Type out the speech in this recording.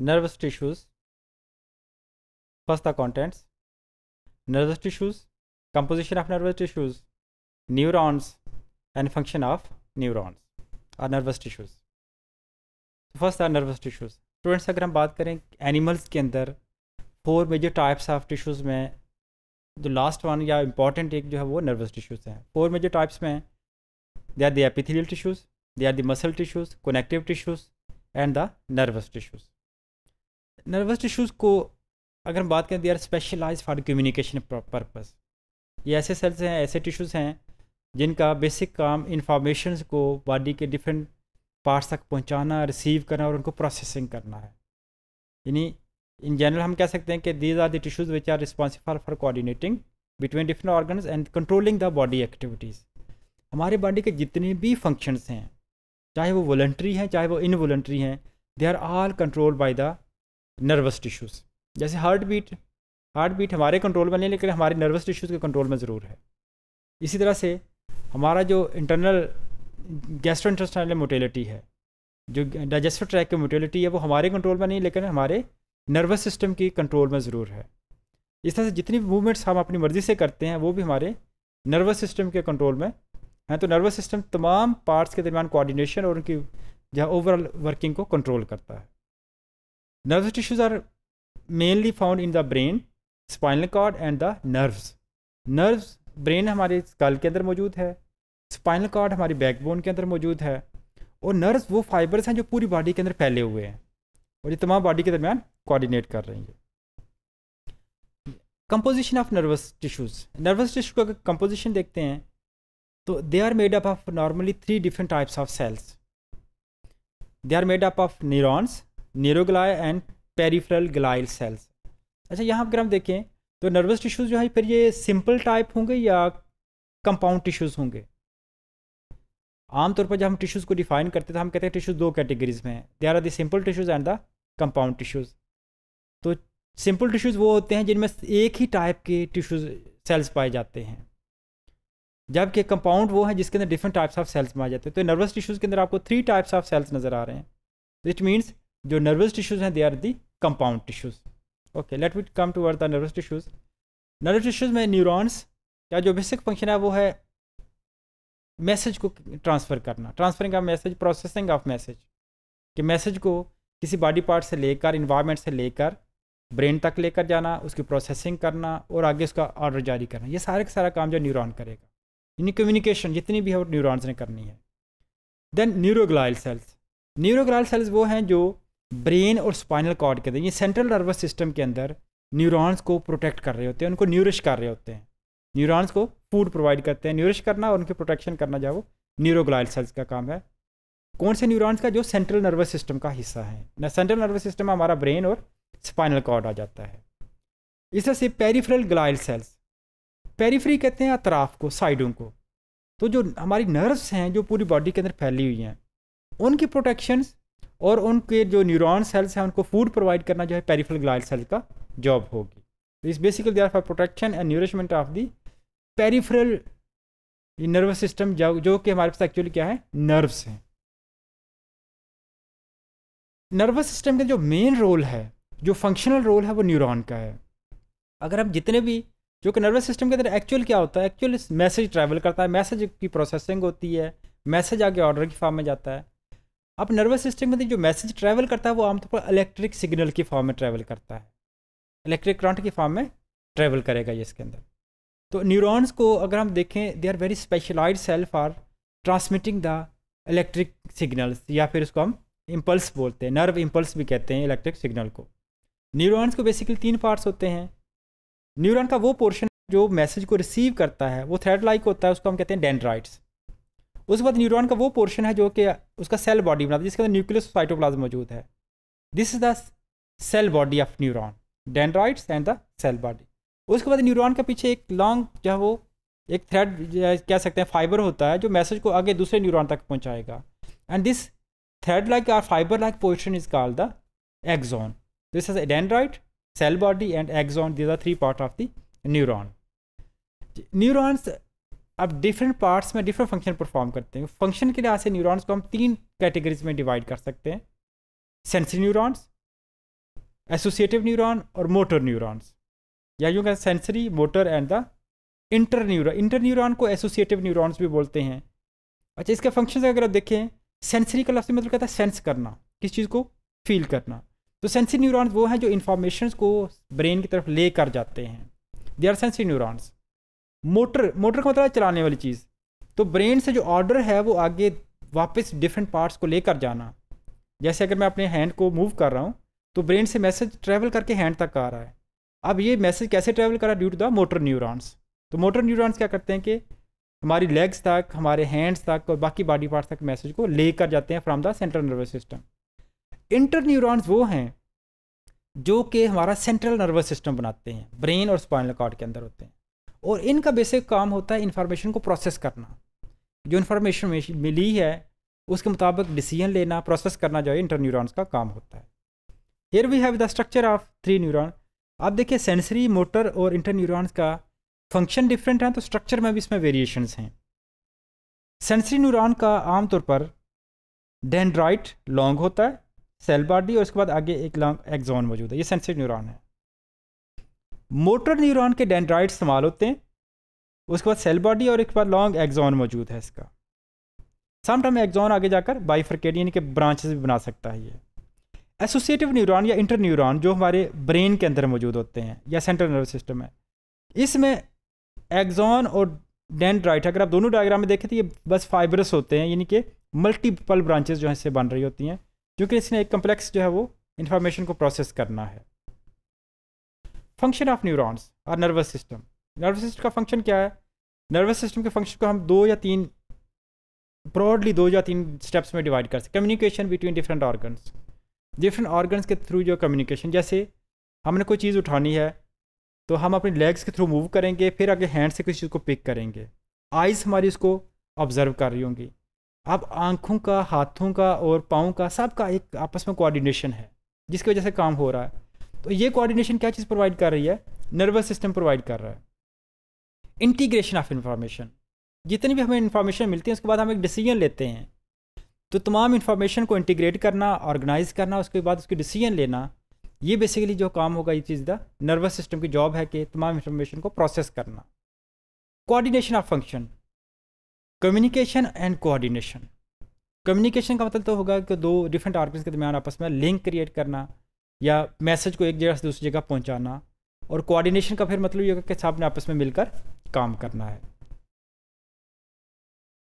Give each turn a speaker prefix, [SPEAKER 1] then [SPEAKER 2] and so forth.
[SPEAKER 1] nervous tissues first the contents nervous tissues composition of nervous tissues neurons and function of neurons are nervous tissues so first are nervous tissues students agar hum baat kare animals ke andar four major types of tissues mein the last one ya important ek jo hai wo nervous tissues hai four major types mein they are the epithelial tissues they are the muscle tissues connective tissues and the nervous tissues nervous tissues को अगर हम बात करें they are specialise for communication purpose ये ऐसे sales हैं ऐसे tissues हैं जिनका बेसिक काम इंफॉर्मेशन को बॉडी के डिफरेंट पार्ट्स तक पहुंचाना रिसीव करना और उनको प्रोसेसिंग करना है यानी इन जनरल हम कह सकते हैं कि these are the tissues which are responsible for coordinating between different organs and controlling the body activities हमारे बॉडी के जितने भी फंक्शंस हैं चाहे वो वॉल्ट्री हैं चाहे वो इनवॉल्ट्री हैं they are all controlled by the nervous tissues जैसे हार्ट बीट हार्ट बीट हमारे कंट्रोल में नहीं लेकिन हमारे नर्वस टिश्यूज़ के कंट्रोल में ज़रूर है इसी तरह से हमारा जो इंटरनल गैस्ट्रो इंटरस्टनल मोटेलिटी है जो डाइजेस्टिव ट्रैक की मोटेलिटी है वो हमारे कंट्रोल में नहीं लेकिन हमारे नर्वस सिस्टम की कंट्रोल में ज़रूर है इस तरह से जितनी मूवमेंट्स हम अपनी मर्ज़ी से करते हैं वो भी हमारे नर्वस सिस्टम के कंट्रोल में हैं तो नर्वस सिस्टम तमाम पार्ट्स के दरमियान कोऑर्डिनेशन और उनकी जहाँ ओवरऑल वर्किंग को कंट्रोल करता है Nervous tissues are mainly found in the brain spinal cord and the nerves. Nerves brain हमारे स्कल के अंदर मौजूद है स्पाइनल कार्ड हमारी बैकबोन के अंदर मौजूद है और नर्व्स वो फाइबर्स हैं जो पूरी बॉडी के अंदर फैले हुए हैं और ये तमाम बॉडी के दरमियान कोऑर्डिनेट कर रही है composition of nervous tissues nervous tissue का कंपोजिशन देखते हैं तो they are made up of normally three different types of cells they are made up of neurons neuroglia and peripheral glial cells अच्छा यहाँ अगर हम देखें तो नर्वस टिश्यूज़ जो है फिर ये सिंपल टाइप होंगे या कंपाउंड टिश्यूज़ होंगे आमतौर पर जब हम टिश्यूज़ को डिफाइन करते थे तो हम कहते हैं टिश्यूज़ दो कैटेगरीज में हैं they are the simple tissues and the compound tissues तो सिंपल टिश्यूज़ वो होते हैं जिनमें एक ही टाइप के टिश्यूज़ सेल्स पाए जाते हैं जबकि कंपाउंड वो है जिसके अंदर डिफरेंट टाइप्स ऑफ सेल्स पाए जाते हैं तो नर्वस टिश्यूज़ के अंदर आपको थ्री टाइप्स ऑफ सेल्स नज़र आ रहे हैं इट मीन्स जो नर्वस टिश्यूज़ हैं they are the compound tissues okay let we come to the nervous tissues nervous tissues में न्यूरॉन्स का जो बेसिक फंक्शन है वो है मैसेज को ट्रांसफ़र करना transferring of message processing of message कि मैसेज को किसी बॉडी पार्ट से लेकर इन्वायरमेंट से लेकर ब्रेन तक लेकर जाना उसकी प्रोसेसिंग करना और आगे उसका ऑर्डर जारी करना ये सारे का सारा काम जो न्यूरॉन करेगा यानी कम्युनिकेशन जितनी भी है वो न्यूरॉन्स ने करनी है then neuroglial cells neuroglial cells वो हैं जो ब्रेन और स्पाइनल कॉर्ड के अंदर ये सेंट्रल नर्वस सिस्टम के अंदर न्यूरॉन्स को प्रोटेक्ट कर रहे होते हैं उनको न्यूरिश कर रहे होते हैं न्यूरॉन्स को फूड प्रोवाइड करते हैं न्यूरिश करना और उनकी प्रोटेक्शन करना जो वो न्यूरोग्लाइल सेल्स का काम है कौन से न्यूरॉन्स का जो सेंट्रल नर्वस सिस्टम का हिस्सा है ना सेंट्रल नर्वस सिस्टम हमारा ब्रेन और स्पाइनल कॉर्ड आ जाता है इस से पेरीफ्रल ग्लाइल सेल्स पेरीफ्री कहते हैं अतराफ को साइडों को तो जो हमारी नर्व्स हैं जो पूरी बॉडी के अंदर फैली हुई हैं उनकी प्रोटेक्शन और उनके जो न्यूरॉन सेल्स हैं उनको फूड प्रोवाइड करना जो है पेरीफल ग्लाइड सेल का जॉब होगी तो इस basically they are for protection and nourishment of the peripheral nervous system जो जो कि हमारे पास एक्चुअली क्या है नर्व्स हैं नर्वस सिस्टम का जो मेन रोल है जो फंक्शनल रोल है वो न्यूरॉन का है अगर हम जितने भी जो कि नर्वस सिस्टम के अंदर एक्चुअल क्या होता है एक्चुअल मैसेज ट्रैवल करता है मैसेज की प्रोसेसिंग होती है मैसेज आगे ऑर्डर की फॉर्म में जाता है अब नर्वस सिस्टम में जो मैसेज ट्रैवल करता है वो आमतौर पर इलेक्ट्रिक सिग्नल की फॉर्म में ट्रैवल करता है इलेक्ट्रिक करंट की फॉर्म में ट्रैवल करेगा ये इसके अंदर तो न्यूरॉन्स को अगर हम देखें they are very specialise cell for transmitting the electric signals या फिर उसको हम इम्पल्स बोलते हैं नर्व इम्पल्स भी कहते हैं इलेक्ट्रिक सिग्नल को न्यूरॉन्स को बेसिकली तीन पार्ट्स होते हैं न्यूरॉन का वो पोर्शन जो मैसेज को रिसीव करता है वो थ्रेड लाइक होता है उसको हम कहते हैं डेंड्राइट्स उसके बाद न्यूरॉन का वो पोर्शन है जो कि उसका सेल बॉडी बनाता है जिसके अंदर न्यूक्लियस साइटोप्लाज्म मौजूद है this is the cell body of neuron dendrites and the cell body उसके बाद न्यूरॉन के पीछे एक लॉन्ग जो है वो एक थ्रेड कह सकते हैं फाइबर होता है जो मैसेज को आगे दूसरे न्यूरॉन तक पहुंचाएगा and this thread like or fibre like portion is called the axon this is dendrite cell body and axon this are three part of the neuron neurons अब डिफरेंट पार्ट्स में different function perform करते हैं function के लिहाज से neurons को हम तीन कैटेगरीज में डिवाइड कर सकते हैं सेंसरी न्यूरॉन्स एसोसिएटिव न्यूरॉन और मोटर न्यूरॉन्स या यूँ कहते sensory motor and the inter neuro inter neuron को एसोसिएटिव न्यूरॉन्स भी बोलते हैं अच्छा इसके फंक्शन अगर आप देखें सेंसरी का लफ्ज़ मतलब कहता है सेंस करना किस चीज़ को फील करना तो सेंसरी न्यूरॉन्स वो हैं जो इन्फॉर्मेशन को ब्रेन की तरफ ले कर जाते हैं they are sensory neurons motor motor का मतलब चलाने वाली चीज़ तो ब्रेन से जो ऑर्डर है वो आगे वापस डिफरेंट पार्ट्स को लेकर जाना जैसे अगर मैं अपने हैंड को मूव कर रहा हूँ तो ब्रेन से मैसेज ट्रैवल करके हैंड तक आ रहा है अब ये मैसेज कैसे ट्रैवल करा due to the motor neurons तो मोटर न्यूरॉन्स क्या करते हैं कि हमारी लेग्स तक हमारे हैंड्स तक और बाकी बॉडी पार्ट्स तक मैसेज को लेकर जाते हैं from the central nervous system inter neurons वो हैं जो कि हमारा सेंट्रल नर्वस सिस्टम बनाते हैं ब्रेन और स्पाइनल कॉर्ड के अंदर होते हैं और इनका बेसिक काम होता है इन्फॉर्मेशन को प्रोसेस करना जो इन्फॉर्मेशन मिली है उसके मुताबिक डिसीजन लेना प्रोसेस करना जो है इंटर न्यूरॉन्स का काम होता है here we have the structure of three neuron आप देखिए सेंसरी मोटर और इंटर न्यूरॉन्स का फंक्शन डिफरेंट है तो स्ट्रक्चर में भी इसमें वेरिएशंस हैं सेंसरी न्यूरॉन का आमतौर पर डेंड्राइट लॉन्ग होता है सेल बॉडी और उसके बाद आगे एक लॉन्ग एग्जॉन मौजूद है ये सेंसरी न्यूरॉन है मोटर न्यूरॉन के डेंड्राइट इस्तेमाल होते हैं उसके बाद सेल बॉडी और एक बार लॉन्ग एग्जॉन मौजूद है इसका समटाइम एग्जॉन आगे जाकर बाइफरकेट यानी कि ब्रांचेस भी बना सकता है ये एसोसिएटिव न्यूरॉन या इंटर न्यूरॉन जो हमारे ब्रेन के अंदर मौजूद होते हैं या सेंट्रल नर्वस सिस्टम है इसमें एग्जॉन और डेंड्राइट अगर आप दोनों डायग्राम में देखें तो ये बस फाइबरस होते हैं यानी कि मल्टीपल ब्रांचेज जो हैं इससे बन रही होती हैं क्योंकि इसने एक कम्प्लेक्स जो है वो इन्फॉर्मेशन को प्रोसेस करना है फंक्शन ऑफ न्यूरॉन्स और नर्वस सिस्टम नर्वस सिस्टम का फंक्शन क्या है नर्वस सिस्टम के फंक्शन को हम दो या तीन ब्रॉडली दो या तीन स्टेप्स में डिवाइड कर सकते communication between different organs different organs के थ्रू जो कम्युनिकेशन जैसे हमने कोई चीज़ उठानी है तो हम अपने लेग्स के थ्रू मूव करेंगे फिर आगे हैंड से किसी चीज़ को पिक करेंगे आइज़ हमारी उसको ऑब्जर्व कर रही होंगी अब आँखों का हाथों का और पाँव का सबका एक आपस में कोऑर्डिनेशन है जिसकी वजह से काम हो रहा है ये कोऑर्डिनेशन क्या चीज़ प्रोवाइड कर रही है नर्वस सिस्टम प्रोवाइड कर रहा है इंटीग्रेशन ऑफ इंफॉर्मेशन जितनी भी हमें इंफॉर्मेशन मिलती है उसके बाद हम एक डिसीजन लेते हैं तो तमाम इन्फॉर्मेशन को इंटीग्रेट करना ऑर्गेनाइज करना उसके बाद उसकी डिसीजन लेना ये बेसिकली जो काम होगा ये चीज़ का नर्वस सिस्टम की जॉब है कि तमाम इन्फॉर्मेशन को प्रोसेस करना coordination of function communication and coordination communication का मतलब तो होगा कि दो डिफरेंट ऑर्गन्स के दरमियान आपस में लिंक क्रिएट करना या मैसेज को एक जगह से दूसरी जगह पहुंचाना और कोऑर्डिनेशन का फिर मतलब ये होगा कि ने आपस में मिलकर काम करना है